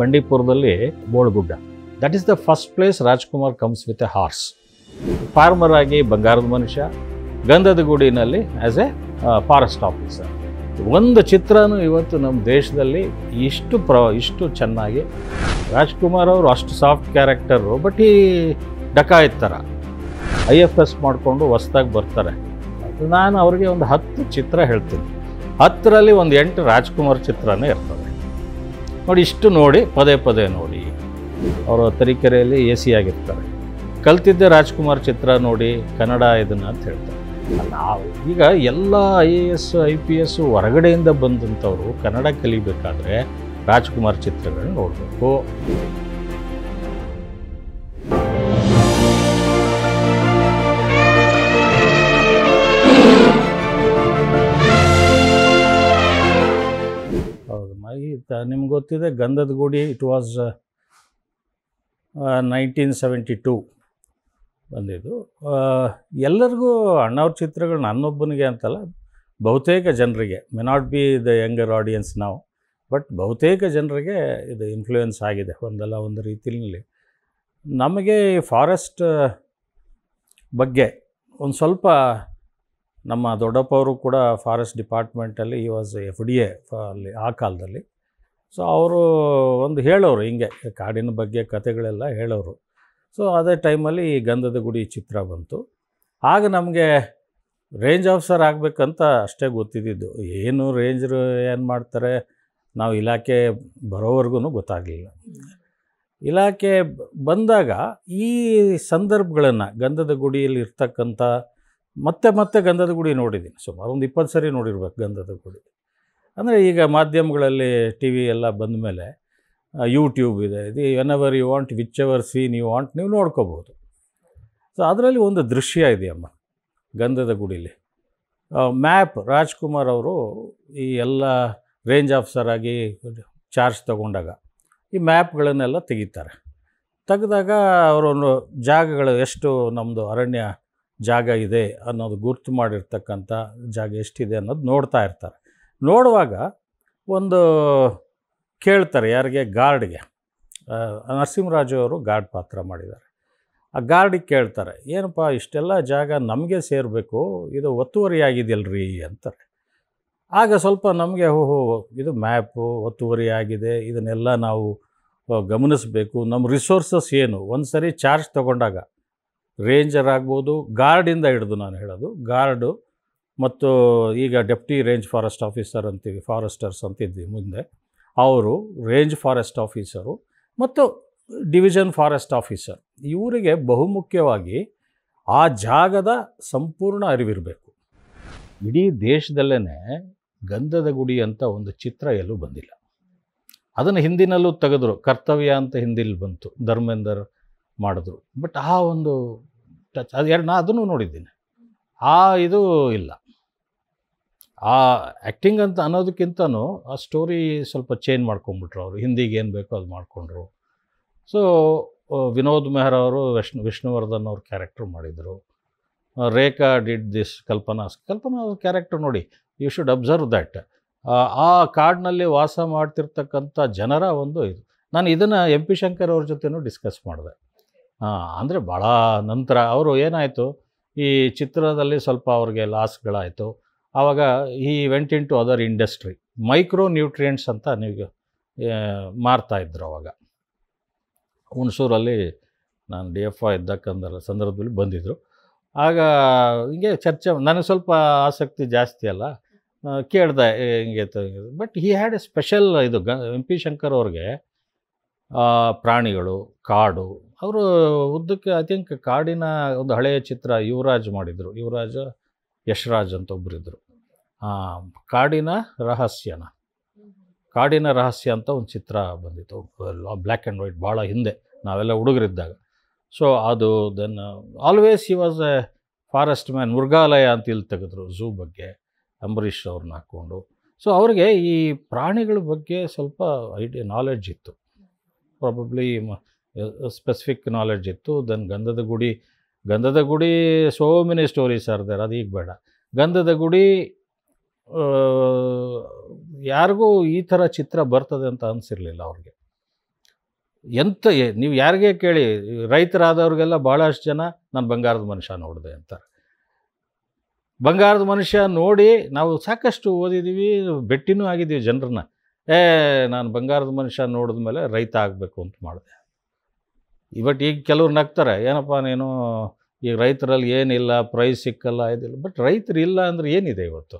ಬಂಡೀಪುರದಲ್ಲಿ Bolgudda that is the first place Rajkumar comes with a horse farmer ಆಗಿ ಬಂಗಾರದ ಮನುಷ್ಯ ಗಂಧದ ಗುಡಿನಲ್ಲಿ as a forest officer ಒಂದು ಚಿತ್ರನೂ ಇವತ್ತು ನಮ್ಮ ದೇಶದಲ್ಲಿ ಇಷ್ಟು ಪ್ರ ಇಷ್ಟು ಚೆನ್ನಾಗಿ ರಾಜ್ಕುಮಾರ್ ಅವರು ಅಷ್ಟು ಸಾಫ್ಟ್ ಕ್ಯಾರೆಕ್ಟರು ಬಟ್ ಈ ಡಕ ಇತ್ತರ ಐ ಎಫ್ ಎಸ್ ಮಾಡಿಕೊಂಡು ಹೊಸ್ದಾಗಿ ಬರ್ತಾರೆ ನಾನು ಅವ್ರಿಗೆ ಒಂದು ಹತ್ತು ಚಿತ್ರ ಹೇಳ್ತೀನಿ ಹತ್ತರಲ್ಲಿ ಒಂದು ಎಂಟು ರಾಜ್ಕುಮಾರ್ ಚಿತ್ರನೇ ಇರ್ತದೆ ನೋಡಿ ಇಷ್ಟು ನೋಡಿ ಪದೇ ಪದೇ ನೋಡಿ ಅವರು ತರೀಕೆರೆಯಲ್ಲಿ ಎ ಸಿ ಆಗಿರ್ತಾರೆ ಕಲ್ತಿದ್ದೆ ರಾಜ್ಕುಮಾರ್ ಚಿತ್ರ ನೋಡಿ ಕನ್ನಡ ಇದನ್ನು ಅಂತ ಹೇಳ್ತಾರೆ ನಾವು ಈಗ ಎಲ್ಲ I A S I P S ಹೊರಗಡೆಯಿಂದ ಬಂದಂಥವರು ಕನ್ನಡ ಕಲಿಬೇಕಾದ್ರೆ ರಾಜ್ಕುಮಾರ್ ಚಿತ್ರಗಳನ್ನ ನೋಡಬೇಕು ಗೊತ್ತಿದೆ Gandhada Gudi it was nineteen seventy two ಬಂದಿದ್ದು ಎಲ್ಲರಿಗೂ ಅಣ್ಣವ್ರ ಚಿತ್ರಗಳು ನನ್ನೊಬ್ಬನಿಗೆ ಅಂತಲ್ಲ ಬಹುತೇಕ ಜನರಿಗೆ may not be the younger audience ನಾವು ಬಟ್ ಬಹುತೇಕ ಜನರಿಗೆ ಇದು ಇನ್ಫ್ಲೂಯೆನ್ಸ್ ಆಗಿದೆ ಒಂದಲ್ಲ ಒಂದು ರೀತಿಯಲ್ಲಿ ನಮಗೆ ಫಾರೆಸ್ಟ್ ಬಗ್ಗೆ ಒಂದು ಸ್ವಲ್ಪ ನಮ್ಮ ದೊಡ್ಡಪ್ಪ ಅವರು ಕೂಡ ಫಾರೆಸ್ಟ್ ಡಿಪಾರ್ಟ್ಮೆಂಟಲ್ಲಿ ಈ ವಾಸ್ ಎಫ್ ಡಿ ಎ ಅಲ್ಲಿ ಆ ಕಾಲದಲ್ಲಿ ಸೊ ಅವರು ಒಂದು ಹೇಳೋರು ಹಿಂಗೆ ಕಾಡಿನ ಬಗ್ಗೆ ಕಥೆಗಳೆಲ್ಲ ಹೇಳೋರು ಸೊ ಅದೇ ಟೈಮಲ್ಲಿ ಈ ಗಂಧದ ಗುಡಿ ಚಿತ್ರ ಬಂತು ಆಗ ನಮಗೆ ರೇಂಜ್ ಆಫೀಸರ್ ಆಗಬೇಕಂತ ಅಷ್ಟೇ ಗೊತ್ತಿದ್ದಿದ್ದು ಏನು ರೇಂಜರು ಏನು ಮಾಡ್ತಾರೆ ನಾವು ಇಲಾಖೆ ಬರೋವರೆಗೂ ಗೊತ್ತಾಗಲಿಲ್ಲ ಇಲಾಖೆ ಬಂದಾಗ ಈ ಸಂದರ್ಭಗಳನ್ನು ಗಂಧದ ಗುಡಿಯಲ್ಲಿ ಇರ್ತಕ್ಕಂಥ ಮತ್ತೆ ಮತ್ತೆ ಗಂಧದ ಗುಡಿ ನೋಡಿದ್ದೀನಿ ಸುಮಾರು ಒಂದು ಇಪ್ಪತ್ತು ಸರಿ ನೋಡಿರ್ಬೇಕು ಗಂಧದ ಗುಡಿ ಅಂದರೆ ಈಗ ಮಾಧ್ಯಮಗಳಲ್ಲಿ ಟಿ ವಿ ಎಲ್ಲ ಬಂದ ಮೇಲೆ ಯೂಟ್ಯೂಬ್ ಇದೆ ಇದು whenever you want whichever scene you want ನೀವು ನೋಡ್ಕೋಬೋದು ಸೊ ಅದರಲ್ಲಿ ಒಂದು ದೃಶ್ಯ ಇದೆಯಮ್ಮ ಗಂಧದ ಗುಡಿಲಿ ಮ್ಯಾಪ್ ರಾಜ್ಕುಮಾರ್ ಅವರು ಈ ಎಲ್ಲ ರೇಂಜ್ ಆಫೀಸರ್ ಆಗಿ ಚಾರ್ಜ್ ತಗೊಂಡಾಗ ಈ ಮ್ಯಾಪ್ಗಳನ್ನೆಲ್ಲ ತೆಗಿತಾರೆ ತೆಗೆದಾಗ ಅವರೊಂದು ಜಾಗಗಳು ಎಷ್ಟು ನಮ್ಮದು ಅರಣ್ಯ ಜಾಗ ಇದೆ ಅನ್ನೋದು ಗುರ್ತು ಮಾಡಿರ್ತಕ್ಕಂಥ ಜಾಗ ಎಷ್ಟಿದೆ ಅನ್ನೋದು ನೋಡ್ತಾ ಇರ್ತಾರೆ ನೋಡುವಾಗ ಒಂದು ಕೇಳ್ತಾರೆ ಯಾರಿಗೆ ಗಾರ್ಡ್ಗೆ ನರಸಿಂಹರಾಜು ಅವರು ಗಾರ್ಡ್ ಪಾತ್ರ ಮಾಡಿದ್ದಾರೆ ಆ ಗಾರ್ಡಿಗೆ ಕೇಳ್ತಾರೆ ಏನಪ್ಪ ಇಷ್ಟೆಲ್ಲ ಜಾಗ ನಮಗೆ ಸೇರಬೇಕು ಇದು ಒತ್ತುವರಿ ಆಗಿದೆಯಲ್ರಿ ಅಂತಾರೆ ಆಗ ಸ್ವಲ್ಪ ನಮಗೆ ಓಹೋ ಇದು ಮ್ಯಾಪು ಒತ್ತುವರಿ ಆಗಿದೆ ಇದನ್ನೆಲ್ಲ ನಾವು ಗಮನಿಸಬೇಕು ನಮ್ಮ ರಿಸೋರ್ಸಸ್ ಏನು ಒಂದು ಸರಿ ಚಾರ್ಜ್ ತೊಗೊಂಡಾಗ ರೇಂಜರ್ ಆಗ್ಬೋದು ಗಾರ್ಡಿಂದ ಹಿಡಿದು ನಾನು ಹೇಳೋದು ಗಾರ್ಡು ಮತ್ತು ಈಗ ಡೆಪ್ಟಿ ರೇಂಜ್ ಫಾರೆಸ್ಟ್ ಆಫೀಸರ್ ಅಂತೀವಿ ಫಾರೆಸ್ಟರ್ಸ್ ಅಂತಿದ್ವಿ ಮುಂದೆ ಅವರು ರೇಂಜ್ ಫಾರೆಸ್ಟ್ ಆಫೀಸರು ಮತ್ತು ಡಿವಿಷನ್ ಫಾರೆಸ್ಟ್ ಆಫೀಸರ್ ಇವರಿಗೆ ಬಹುಮುಖ್ಯವಾಗಿ ಆ ಜಾಗದ ಸಂಪೂರ್ಣ ಅರಿವಿರಬೇಕು ಇಡೀ ದೇಶದಲ್ಲೇ ಗಂಧದ ಗುಡಿ ಅಂತ ಒಂದು ಚಿತ್ರ ಎಲ್ಲೂ ಬಂದಿಲ್ಲ ಅದನ್ನು ಹಿಂದಿನಲ್ಲೂ ತೆಗೆದ್ರು ಕರ್ತವ್ಯ ಅಂತ ಹಿಂದಿಲ್ಲಿ ಬಂತು ಧರ್ಮೇಂದರ್ ಮಾಡಿದ್ರು ಬಟ್ ಆ ಒಂದು ಟಚ್ ಅದು ಎರಡು ನಾ ಅದನ್ನು ನೋಡಿದ್ದೀನಿ ಆ ಇದು ಇಲ್ಲ ಆ ಆ್ಯಕ್ಟಿಂಗ್ ಅಂತ ಅನ್ನೋದಕ್ಕಿಂತನೂ ಆ ಸ್ಟೋರಿ ಸ್ವಲ್ಪ ಚೇಂಜ್ ಮಾಡ್ಕೊಂಡ್ಬಿಟ್ರು ಅವರು ಹಿಂದಿಗೆ ಏನು ಬೇಕೋ ಅದು ಮಾಡಿಕೊಂಡ್ರು ಸೊ ವಿನೋದ್ ಮೆಹರ್ ಅವರು ವಿಷ್ಣು ವಿಷ್ಣುವರ್ಧನ್ ಅವ್ರ ಕ್ಯಾರೆಕ್ಟ್ರ್ ಮಾಡಿದರು ರೇಖಾ ಡಿಡ್ ದಿಸ್ ಕಲ್ಪನಾ ಕಲ್ಪನಾ ಅವ್ರ ಕ್ಯಾರೆಕ್ಟರ್ ನೋಡಿ ಯು ಶುಡ್ ಅಬ್ಸರ್ವ್ ದ್ಯಾಟ್ ಆ ಕಾರ್ಡ್ನಲ್ಲಿ ವಾಸ ಮಾಡ್ತಿರ್ತಕ್ಕಂಥ ಜನರ ಒಂದು ಇದು ನಾನು ಇದನ್ನು ಎಂ ಪಿ ಶಂಕರ್ ಅವ್ರ ಜೊತೆನೂ ಡಿಸ್ಕಸ್ ಮಾಡಿದೆ ಅಂದರೆ ಭಾಳ ನಂತರ ಅವರು ಏನಾಯಿತು ಈ ಚಿತ್ರದಲ್ಲಿ ಸ್ವಲ್ಪ ಅವ್ರಿಗೆ ಲಾಸ್ಗಳಾಯಿತು ಆವಾಗ he went into other industry micro nutrients ಅಂತ ನೀವು ಮಾರ್ತಾ ಮಾರ್ತಾಯಿದ್ರು ಅವಾಗ ಹುಣಸೂರಲ್ಲಿ ನಾನು ಡಿ ಎಫ್ ಇದ್ದಕ್ಕಂದರ ಸಂದರ್ಭದಲ್ಲಿ ಬಂದಿದ್ದರು ಆಗ ಹಿಂಗೆ ಚರ್ಚೆ ನನಗೆ ಸ್ವಲ್ಪ ಆಸಕ್ತಿ ಜಾಸ್ತಿ ಅಲ್ಲ ಕೇಳ್ದೆ ಹಿಂಗೆ but he had a special ಇದು ಗ ಎಂ ಪಿ ಶಂಕರ್ ಅವ್ರಿಗೆ ಪ್ರಾಣಿಗಳು ಕಾಡು ಅವರು ಉದ್ದಕ್ಕೆ ಐ ಥಿಂಕ್ ಕಾಡಿನ ಒಂದು ಹಳೆಯ ಚಿತ್ರ ಯುವರಾಜ್ ಮಾಡಿದರು ಯುವರಾಜ ಯಶ್ರಾಜ್ ಅಂತ ಒಬ್ಬರಿದ್ದರು ಕಾಡಿನ ರಹಸ್ಯನ ಕಾಡಿನ ರಹಸ್ಯ ಅಂತ ಒಂದು ಚಿತ್ರ ಬಂದಿತ್ತು ಬ್ಲ್ಯಾಕ್ ಆ್ಯಂಡ್ ವೈಟ್ ಭಾಳ ಹಿಂದೆ ನಾವೆಲ್ಲ ಹುಡುಗರಿದ್ದಾಗ ಸೊ ಅದು then always he was a forest man ಮೃಗಾಲಯ ಅಂತ ಇಲ್ಲಿ ತೆಗೆದ್ರು ಝೂ ಬಗ್ಗೆ ಅಂಬರೀಷ್ ಅವ್ರನ್ನ ಹಾಕ್ಕೊಂಡು ಸೊ ಅವ್ರಿಗೆ ಈ ಪ್ರಾಣಿಗಳ ಬಗ್ಗೆ ಸ್ವಲ್ಪ ಐಡಿಯಾ ನಾಲೆಡ್ಜ್ ಇತ್ತು ಪ್ರಾಬಬ್ಲಿ ಸ್ಪೆಸಿಫಿಕ್ ನಾಲೆಡ್ಜ್ ಇತ್ತು ದೆನ್ ಗಂಧದ ಗುಡಿ ಗಂಧದ ಗುಡಿ ಸೋ ಮೆನಿ ಸ್ಟೋರೀಸ್ ಆರ್ ಅದು ಈಗ ಬೇಡ ಗಂಧದ ಗುಡಿ ಯಾರಿಗೂ ಈ ಥರ ಚಿತ್ರ ಬರ್ತದೆ ಅಂತ ಅನಿಸಿರಲಿಲ್ಲ ಅವ್ರಿಗೆ ಎಂತ ನೀವು ಯಾರಿಗೆ ಕೇಳಿ ರೈತರಾದವ್ರಿಗೆಲ್ಲ ಭಾಳಷ್ಟು ಜನ ನಾನು ಬಂಗಾರದ ಮನುಷ್ಯ ನೋಡಿದೆ ಅಂತಾರೆ ಬಂಗಾರದ ಮನುಷ್ಯ ನೋಡಿ ನಾವು ಸಾಕಷ್ಟು ಓದಿದ್ದೀವಿ ಬೆಟ್ಟಿನೂ ಆಗಿದ್ದೀವಿ ಜನರನ್ನ ಏ ನಾನು ಬಂಗಾರದ ಮನುಷ್ಯ ನೋಡಿದ ಮೇಲೆ ರೈತ ಆಗಬೇಕು ಅಂತ ಮಾಡಿದೆ ಇವಟ್ ಈಗ ಕೆಲವ್ರು ನಗ್ತಾರೆ ಏನಪ್ಪ ನೀನು ಈಗ ರೈತರಲ್ಲಿ ಏನಿಲ್ಲ ಪ್ರೈಸ್ ಸಿಕ್ಕಲ್ಲ ಇದಿಲ್ಲ ಬಟ್ ರೈತರು ಇಲ್ಲ ಅಂದರೆ ಏನಿದೆ ಇವತ್ತು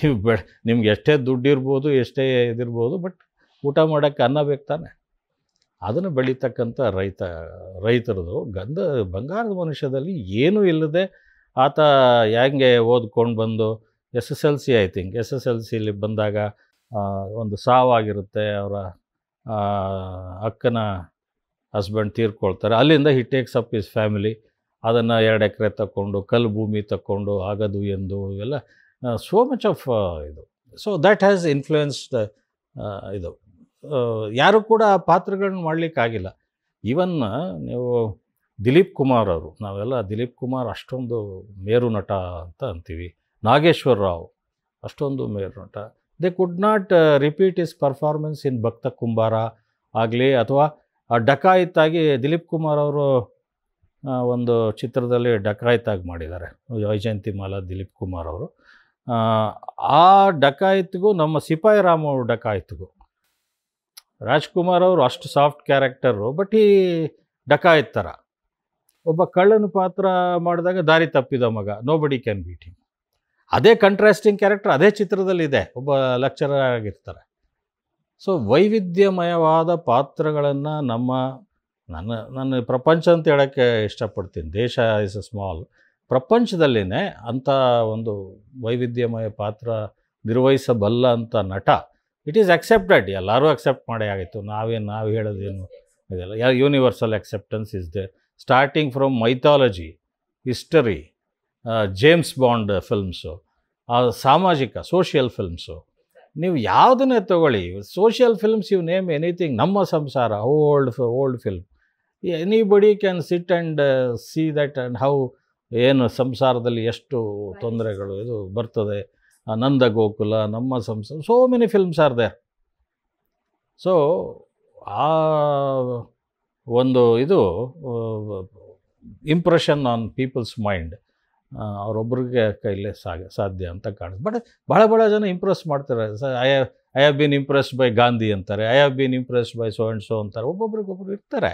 ನೀವು ಬೆ ನಿಮ್ಗೆ ಎಷ್ಟೇ ದುಡ್ಡು ಇರ್ಬೋದು ಎಷ್ಟೇ ಇದಿರ್ಬೋದು ಬಟ್ ಊಟ ಮಾಡೋಕ್ಕೆ ಅನ್ನ ಬೇಕು ತಾನೆ ಅದನ್ನು ಬೆಳೀತಕ್ಕಂಥ ರೈತ ರೈತರದು ಗಂಧ ಬಂಗಾರದ ಮನುಷ್ಯದಲ್ಲಿ ಏನೂ ಇಲ್ಲದೆ ಆತ ಹೆಂಗೆ ಓದ್ಕೊಂಡು ಬಂದು S S L C I think S S L ಸಿಲಿ ಬಂದಾಗ ಒಂದು ಸಾವಾಗಿರುತ್ತೆ ಅವರ ಅಕ್ಕನ ಹಸ್ಬೆಂಡ್ ತೀರ್ಕೊಳ್ತಾರೆ ಅಲ್ಲಿಂದ he takes up his family ಅದನ್ನು ಎರಡು ಎಕರೆ ತಗೊಂಡು ಕಲ್ಲು ಭೂಮಿ ತಗೊಂಡು ಆಗದು ಎಂದು ಎಲ್ಲ ಸೋ ಮಚ್ ಆಫ್ ಇದು ಸೊ ದ್ಯಾಟ್ ಹ್ಯಾಸ್ ಇನ್ಫ್ಲೂಯೆನ್ಸ್ಡ್ ಇದು ಯಾರು ಕೂಡ ಆ ಪಾತ್ರಗಳನ್ನ ಮಾಡಲಿಕ್ಕಾಗಿಲ್ಲ ಈವನ್ ನೀವು ದಿಲೀಪ್ ಕುಮಾರ್ ಅವರು ನಾವೆಲ್ಲ ದಿಲೀಪ್ ಕುಮಾರ್ ಅಷ್ಟೊಂದು ಮೇರು ನಟ ಅಂತ ಅಂತೀವಿ ನಾಗೇಶ್ವರ ರಾವ್ ಅಷ್ಟೊಂದು ಮೇರು ನಟ they could not repeat his performance in Bhakta Kumbara ಆಗಲಿ ಅಥವಾ ಡಕಾಯಿತಾಗಿ ದಿಲೀಪ್ ಕುಮಾರ್ ಅವರು ಒಂದು ಚಿತ್ರದಲ್ಲಿ ಡಕಾಯಿತಾಗಿ ಮಾಡಿದ್ದಾರೆ ವೈಜಯಂತಿ ಮಾಲಾ ದಿಲೀಪ್ ಕುಮಾರ್ ಅವರು ಆ ಡಕಾಯಿತಿಗೂ ನಮ್ಮ ಸಿಪಾಯಿ ಅವರು ಡಕಾಯಿತಿಗೂ ರಾಜ್ಕುಮಾರ್ ಅವರು ಅಷ್ಟು ಸಾಫ್ಟ್ ಕ್ಯಾರೆಕ್ಟರು ಬಟ್ ಈ ಡಕಾಯಿತರ ಥರ ಒಬ್ಬ ಕಳ್ಳನ ಪಾತ್ರ ಮಾಡಿದಾಗ ದಾರಿ ತಪ್ಪಿದ ಮಗ ನೋ ಬಡಿ ಕ್ಯಾನ್ ಬೀಟ್ ಹಿಮ್ ಅದೇ ಕಂಟ್ರಾಸ್ಟಿಂಗ್ ಕ್ಯಾರೆಕ್ಟರ್ ಅದೇ ಚಿತ್ರದಲ್ಲಿದೆ ಒಬ್ಬ ಲೆಕ್ಚರರ್ ಆಗಿರ್ತಾರೆ ಸೊ ವೈವಿಧ್ಯಮಯವಾದ ಪಾತ್ರಗಳನ್ನು ನಮ್ಮ ನನ್ನ ನನ್ನ ಪ್ರಪಂಚ ಅಂತ ಹೇಳೋಕ್ಕೆ ಇಷ್ಟಪಡ್ತೀನಿ ದೇಶ ಇಸ್ ಅ ಸ್ಮಾಲ್ ಪ್ರಪಂಚದಲ್ಲೇ ಅಂಥ ಒಂದು ವೈವಿಧ್ಯಮಯ ಪಾತ್ರ ನಿರ್ವಹಿಸಬಲ್ಲ ಅಂಥ ನಟ ಇಟ್ ಈಸ್ ಅಕ್ಸೆಪ್ಟೆಡ್ ಎಲ್ಲರೂ ಅಕ್ಸೆಪ್ಟ್ ಮಾಡೇ ಆಗಿತ್ತು ನಾವೇನು ನಾವು ಹೇಳೋದೇನು ಇದೆಲ್ಲ ಯಾವ universal acceptance is there starting from mythology history James Bond films ಸಾಮಾಜಿಕ ಸೋಷಿಯಲ್ ಫಿಲ್ಮ್ಸು ನೀವು ಯಾವುದನ್ನೇ ತೊಗೊಳ್ಳಿ social films you name anything Namma Samsara old old film anybody can sit and see that and how ಏನು ಸಂಸಾರದಲ್ಲಿ ಎಷ್ಟು ತೊಂದರೆಗಳು ಇದು ಬರ್ತದೆ ನಂದ Gokula Namma Samsara so many films are there so ಆ ಒಂದು ಇದು ಇಂಪ್ರೆಷನ್ ಆನ್ ಪೀಪಲ್ಸ್ ಮೈಂಡ್ ಅವರೊಬ್ಬರಿಗೆ ಕೈಲೇ ಸಾಗ ಸಾಧ್ಯ ಅಂತ ಕಾಣಿಸ್ ಬಟ್ ಭಾಳ ಭಾಳ ಜನ ಇಂಪ್ರೆಸ್ ಮಾಡ್ತಾರೆ I I have been impressed by Gandhi ಅಂತಾರೆ I have been impressed by so and so ಅಂತಾರೆ ಒಬ್ಬೊಬ್ರಿಗೊಬ್ರು ಇರ್ತಾರೆ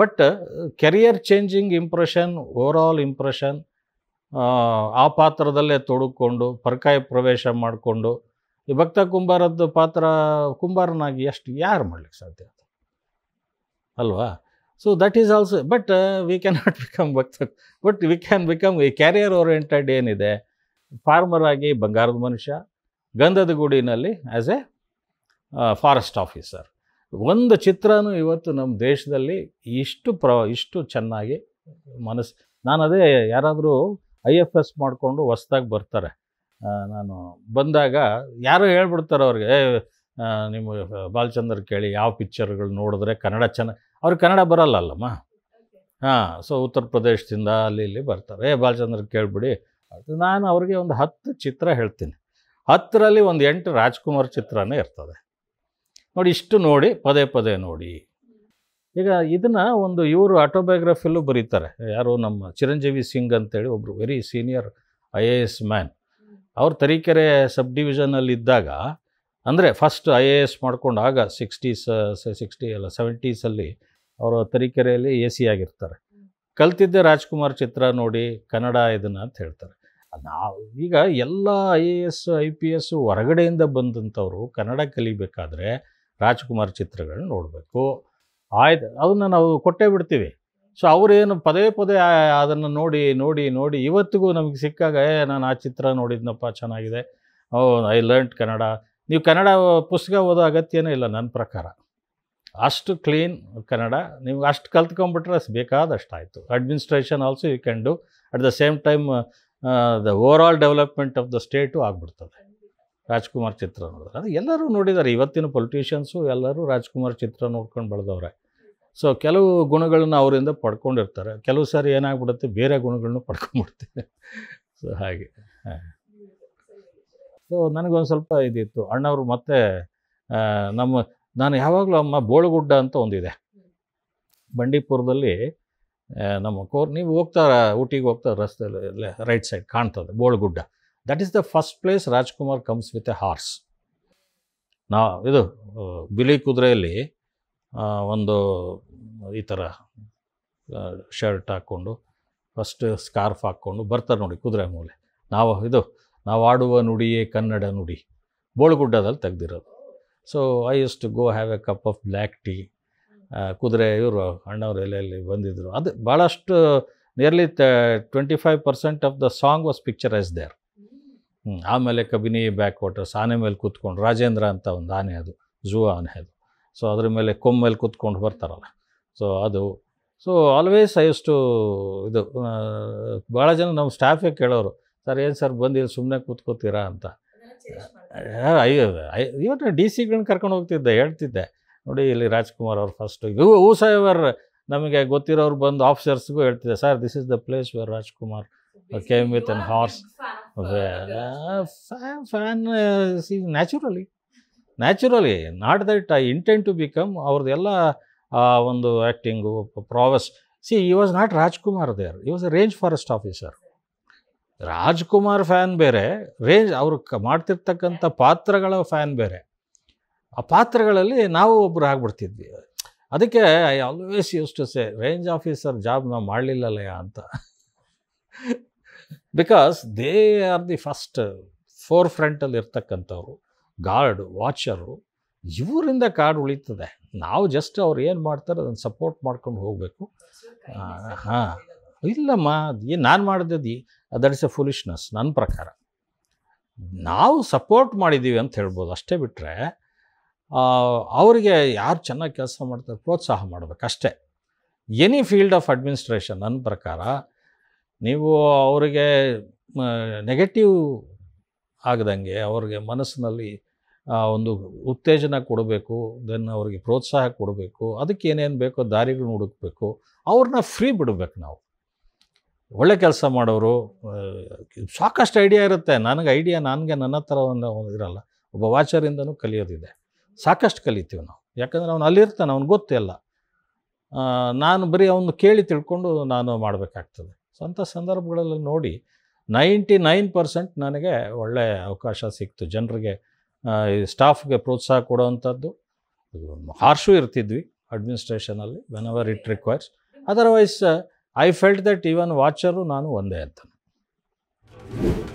but career changing impression overall impression ಆ ಪಾತ್ರದಲ್ಲೇ ತೊಡಕೊಂಡು ಪರ್ಕಾಯ ಪ್ರವೇಶ ಮಾಡಿಕೊಂಡು ಈ ಭಕ್ತ ಕುಂಬಾರದ್ದು ಪಾತ್ರ ಕುಂಬಾರನಾಗಿ ಎಷ್ಟು ಯಾರು ಮಾಡಲಿಕ್ಕೆ ಸಾಧ್ಯ ಅಲ್ವಾ so that is also but we can not become Bhakta but we can become ಈ ಕ್ಯಾರಿಯರ್ ಓರಿಯೆಂಟೆಡ್ ಏನಿದೆ ಫಾರ್ಮರ್ ಆಗಿ ಬಂಗಾರದ ಮನುಷ್ಯ ಗಂಧದ ಗುಡಿನಲ್ಲಿ ಆ್ಯಸ್ ಎ ಫಾರೆಸ್ಟ್ ಆಫೀಸರ್ ಒಂದು ಚಿತ್ರನೂ ಇವತ್ತು ನಮ್ಮ ದೇಶದಲ್ಲಿ ಇಷ್ಟು ಪ್ರ ಇಷ್ಟು ಚೆನ್ನಾಗಿ ಮನಸ್ಸು ನಾನು ಅದೇ ಯಾರಾದರೂ ಐ ಎಫ್ ಎಸ್ ಮಾಡಿಕೊಂಡು ಹೊಸ್ದಾಗಿ ಬರ್ತಾರೆ ನಾನು ಬಂದಾಗ ಯಾರು ಹೇಳ್ಬಿಡ್ತಾರೆ ಅವ್ರಿಗೆ ನಿಮ್ಮ ಬಾಲಚಂದ್ರ ಕೇಳಿ ಯಾವ ಪಿಕ್ಚರ್ಗಳು ನೋಡಿದ್ರೆ ಕನ್ನಡ ಚೆನ್ನಾಗಿ ಅವ್ರಿಗೆ ಕನ್ನಡ ಬರಲ್ಲ ಹಾಂ ಸೊ ಉತ್ತರ ಪ್ರದೇಶದಿಂದ ಅಲ್ಲಿ ಇಲ್ಲಿ ಬರ್ತಾರೆ ಏ ಬಾಲಚಂದ್ರ ಕೇಳಿಬಿಡಿ ಅದು ನಾನು ಅವ್ರಿಗೆ ಒಂದು ಹತ್ತು ಚಿತ್ರ ಹೇಳ್ತೀನಿ ಹತ್ತರಲ್ಲಿ ಒಂದು ಎಂಟು ರಾಜ್ಕುಮಾರ್ ಚಿತ್ರನೇ ಇರ್ತದೆ ನೋಡಿ ಇಷ್ಟು ನೋಡಿ ಪದೇ ಪದೇ ನೋಡಿ ಈಗ ಇದನ್ನು ಒಂದು ಇವರು ಆಟೋಬಯೋಗ್ರಫಿಯಲ್ಲೂ ಬರೀತಾರೆ ಯಾರು ನಮ್ಮ ಚಿರಂಜೀವಿ ಸಿಂಗ್ ಅಂತೇಳಿ ಒಬ್ಬರು very senior I A S man ಅವ್ರು ತರೀಕೆರೆ ಸಬ್ ಡಿವಿಷನಲ್ಲಿದ್ದಾಗ ಇದ್ದಾಗ ಅಂದರೆ ಫಸ್ಟ್ ಐ ಎ ಎಸ್ ಮಾಡ್ಕೊಂಡು ಆಗ ಸಿಕ್ಸ್ಟೀಸ್ ಸಿಕ್ಸ್ಟಿ ಅಲ್ಲ ಸೆವೆಂಟೀಸಲ್ಲಿ ಅವರು ತರೀಕೆರೆಯಲ್ಲಿ ಎ ಸಿ ಆಗಿರ್ತಾರೆ ಕಲ್ತಿದ್ದೆ ರಾಜ್ಕುಮಾರ್ ಚಿತ್ರ ನೋಡಿ ಕನ್ನಡ ಇದನ್ನು ಅಂತ ಹೇಳ್ತಾರೆ ನಾವು ಈಗ ಎಲ್ಲ I A S I P S ಹೊರಗಡೆಯಿಂದ ಬಂದಂಥವರು ಕನ್ನಡ ಕಲಿಬೇಕಾದ್ರೆ ರಾಜ್ಕುಮಾರ್ ಚಿತ್ರಗಳನ್ನ ನೋಡಬೇಕು ಆಯ್ತು ಅದನ್ನು ನಾವು ಕೊಟ್ಟೇ ಬಿಡ್ತೀವಿ ಸೊ ಅವರೇನು ಪದೇ ಪದೇ ಅದನ್ನು ನೋಡಿ ನೋಡಿ ನೋಡಿ ಇವತ್ತಿಗೂ ನಮಗೆ ಸಿಕ್ಕಾಗ ನಾನು ಆ ಚಿತ್ರ ನೋಡಿದ್ನಪ್ಪ ಚೆನ್ನಾಗಿದೆ ಓ ಐ ಲರ್ನ್ಡ್ ಕನ್ನಡ ನೀವು ಕನ್ನಡ ಪುಸ್ತಕ ಓದೋ ಅಗತ್ಯನೇ ಇಲ್ಲ ನನ್ನ ಪ್ರಕಾರ ಅಷ್ಟು ಕ್ಲೀನ್ ಕನ್ನಡ ನಿಮ್ಗೆ ಅಷ್ಟು ಕಲ್ತ್ಕೊಂಡ್ಬಿಟ್ರೆ ಬೇಕಾದಷ್ಟು ಆಯಿತು administration also you can do at the same time the overall development of the state ಆಗ್ಬಿಡ್ತದೆ ರಾಜ್ಕುಮಾರ್ ಚಿತ್ರ ನೋಡಿದ್ರೆ ಅದು ಎಲ್ಲರೂ ನೋಡಿದ್ದಾರೆ ಇವತ್ತಿನ ಪೊಲಿಟಿಷಿಯನ್ಸು ಎಲ್ಲರೂ ರಾಜ್ಕುಮಾರ್ ಚಿತ್ರ ನೋಡ್ಕೊಂಡು ಬೆಳೆದವ್ರೆ ಸೊ ಕೆಲವು ಗುಣಗಳನ್ನ ಅವರಿಂದ ಪಡ್ಕೊಂಡಿರ್ತಾರೆ ಕೆಲವು ಸಾರಿ ಏನಾಗ್ಬಿಡುತ್ತೆ ಬೇರೆ ಗುಣಗಳನ್ನೂ ಪಡ್ಕೊಂಡ್ಬಿಡ್ತೀವಿ ಸೊ ಹಾಗೆ ಸೊ ನನಗೊಂದು ಸ್ವಲ್ಪ ಇದಿತ್ತು ಅಣ್ಣವರು ಮತ್ತೆ ನಮ್ಮ ನಾನು ಯಾವಾಗಲೂ ಅಮ್ಮ ಬೋಳುಗುಡ್ಡ ಅಂತ ಒಂದಿದೆ ಬಂಡೀಪುರದಲ್ಲಿ ನಮ್ಮ ಕೋರ್ ನೀವು ಹೋಗ್ತಾರ ಊಟಿಗೆ ಹೋಗ್ತಾ ರಸ್ತೆಯಲ್ಲಿ ರೈಟ್ ಸೈಡ್ ಕಾಣ್ತದೆ Bolugudda that is the first place Rajkumar comes with a horse ನಾ ಇದು ಬಿಳಿ ಕುದುರೆಯಲ್ಲಿ ಒಂದು ಈ ಥರ ಶರ್ಟ್ ಹಾಕ್ಕೊಂಡು ಫಸ್ಟ್ ಸ್ಕಾರ್ಫ್ ಹಾಕ್ಕೊಂಡು ಬರ್ತಾರೆ ನೋಡಿ ಕುದುರೆ ಮೂಲೆ ನಾವು ಇದು ನಾವು ಆಡುವ ನುಡಿಯೇ ಕನ್ನಡ ನುಡಿ ಬೋಳುಗುಡ್ಡದಲ್ಲಿ ತೆಗ್ದಿರೋದು so I to go have a cup of black tea ಕುದುರೆ ಇವರು ಅಣ್ಣವ್ರು ಎಲ್ಲೆಲ್ಲಿ ಬಂದಿದ್ದರು ಅದು ಭಾಳಷ್ಟು nearly twenty five percent of the song was picturise there ಆಮೇಲೆ ಕಬಿನಿ ಬ್ಯಾಕ್ ವಾಟರ್ಸ್ ಆನೆ ಮೇಲೆ ಕೂತ್ಕೊಂಡು ರಾಜೇಂದ್ರ ಅಂತ ಒಂದು ಆನೆ ಅದು ಝೂ ಆನೆ ಅದು ಸೊ ಅದ್ರ ಮೇಲೆ ಮೇಲೆ ಕೂತ್ಕೊಂಡು ಬರ್ತಾರಲ್ಲ ಸೊ ಅದು ಸೊ ಆಲ್ವೇಸ್ ಐ ಇದು ಭಾಳ ಜನ ನಮ್ಮ ಸ್ಟಾಫೇ ಕೇಳೋರು ಸರ್ ಏನು ಸರ್ ಬಂದು ಇಲ್ಲಿ ಸುಮ್ಮನೆ ಕೂತ್ಕೋತೀರಾ ಅಂತ ಅಯ್ಯೋ ಇವತ್ತು ಡಿ ಸಿಗಳನ್ನ ಕರ್ಕೊಂಡು ಹೋಗ್ತಿದ್ದೆ ಹೇಳ್ತಿದ್ದೆ ನೋಡಿ ಇಲ್ಲಿ ರಾಜ್ಕುಮಾರ್ ಅವ್ರು ಫಸ್ಟು ಇವು ಊ ಸಾಹೇಬರ್ ನಮಗೆ ಗೊತ್ತಿರೋರು ಬಂದು ಆಫೀಸರ್ಸ್ಗೂ ಹೇಳ್ತಿದ್ದೆ sir this is the place where Rajkumar who came with an horse Well, fan fan uh, naturally not that I intend to become ಅವ್ರದ್ದೆಲ್ಲ ಒಂದು acting prowess see he was not Rajkumar there he was a range forest officer Rajkumar fan ಬೇರೆ range ಅವರು ಕ ಮಾಡ್ತಿರ್ತಕ್ಕಂಥ ಪಾತ್ರಗಳ fan ಬೇರೆ ಆ ಪಾತ್ರಗಳಲ್ಲಿ ನಾವು ಒಬ್ಬರು ಆಗ್ಬಿಡ್ತಿದ್ವಿ ಅದಕ್ಕೆ I always use to say range officer job ನಾವು ಮಾಡಲಿಲ್ಲಲ್ಲ ಅಂತ because they are the first ಫೋರ್ ಫ್ರಂಟಲ್ಲಿ ಇರ್ತಕ್ಕಂಥವ್ರು ಗಾರ್ಡು ವಾಚರು ಇವರಿಂದ ಕಾರ್ಡ್ ಉಳಿತದೆ ನಾವು ಜಸ್ಟ್ ಅವ್ರು ಏನು ಮಾಡ್ತಾರೆ ಅದನ್ನು ಸಪೋರ್ಟ್ ಮಾಡ್ಕೊಂಡು ಹೋಗಬೇಕು ಹಾಂ ಇಲ್ಲಮ್ಮ ಅದು ನಾನು ಮಾಡಿದ್ದೀ ದಟ್ ಇಸ್ ಎ ಫುಲಿಶ್ನೆಸ್ ನನ್ನ ಪ್ರಕಾರ ನಾವು ಸಪೋರ್ಟ್ ಮಾಡಿದ್ದೀವಿ ಅಂತ ಹೇಳ್ಬೋದು ಅಷ್ಟೇ ಬಿಟ್ಟರೆ ಅವರಿಗೆ ಯಾರು ಚೆನ್ನಾಗಿ ಕೆಲಸ ಮಾಡ್ತಾರೆ ಪ್ರೋತ್ಸಾಹ ಮಾಡಬೇಕು ಅಷ್ಟೇ ಎನಿ ಫೀಲ್ಡ್ ಆಫ್ ಅಡ್ಮಿನಿಸ್ಟ್ರೇಷನ್ ನನ್ನ ಪ್ರಕಾರ ನೀವು ಅವರಿಗೆ ನೆಗೆಟಿವ್ ಆಗದಂಗೆ ಅವ್ರಿಗೆ ಮನಸ್ಸಿನಲ್ಲಿ ಒಂದು ಉತ್ತೇಜನ ಕೊಡಬೇಕು ದೆನ್ ಅವ್ರಿಗೆ ಪ್ರೋತ್ಸಾಹ ಕೊಡಬೇಕು ಅದಕ್ಕೆ ಏನೇನು ಬೇಕೋ ದಾರಿಗಳನ್ನ ಹುಡುಕಬೇಕು ಅವ್ರನ್ನ ಫ್ರೀ ಬಿಡಬೇಕು ನಾವು ಒಳ್ಳೆ ಕೆಲಸ ಮಾಡೋರು ಸಾಕಷ್ಟು ಐಡಿಯಾ ಇರುತ್ತೆ ನನಗೆ ಐಡಿಯಾ ನನಗೆ ನನ್ನ ಥರ ಒಂದು ಇರಲ್ಲ ಒಬ್ಬ ವಾಚರಿಂದನೂ ಕಲಿಯೋದಿದೆ ಸಾಕಷ್ಟು ಕಲಿತೀವಿ ನಾವು ಯಾಕಂದರೆ ಅವ್ನು ಅಲ್ಲಿರ್ತಾನೆ ಅವ್ನು ಗೊತ್ತಿಲ್ಲ ನಾನು ಬರೀ ಅವನು ಕೇಳಿ ತಿಳ್ಕೊಂಡು ನಾನು ಮಾಡಬೇಕಾಗ್ತದೆ ಅಂಥ ಸಂದರ್ಭಗಳಲ್ಲಿ ನೋಡಿ ನೈಂಟಿ ನೈನ್ ಪರ್ಸೆಂಟ್ ನನಗೆ ಒಳ್ಳೆಯ ಅವಕಾಶ ಸಿಕ್ತು ಜನರಿಗೆ ಸ್ಟಾಫ್ಗೆ ಪ್ರೋತ್ಸಾಹ ಕೊಡೋವಂಥದ್ದು ಹಾರ್ಶು ಇರ್ತಿದ್ವಿ ಅಡ್ಮಿನಿಸ್ಟ್ರೇಷನಲ್ಲಿ whenever it requires otherwise I felt that even ವಾಚರು ನಾನು ಒಂದೇ ಅಂತ